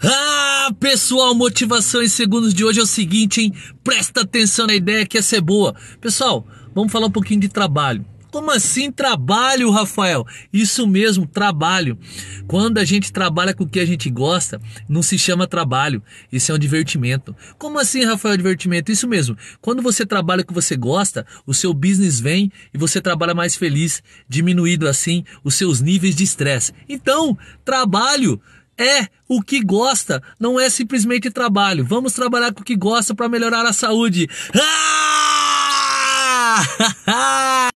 Ah, pessoal, motivação em segundos de hoje é o seguinte, hein? Presta atenção na ideia que essa é boa. Pessoal, vamos falar um pouquinho de trabalho. Como assim trabalho, Rafael? Isso mesmo, trabalho. Quando a gente trabalha com o que a gente gosta, não se chama trabalho. Isso é um divertimento. Como assim, Rafael, divertimento? Isso mesmo. Quando você trabalha com o que você gosta, o seu business vem e você trabalha mais feliz, diminuindo assim os seus níveis de estresse. Então, trabalho é o que gosta, não é simplesmente trabalho. Vamos trabalhar com o que gosta para melhorar a saúde. Ah!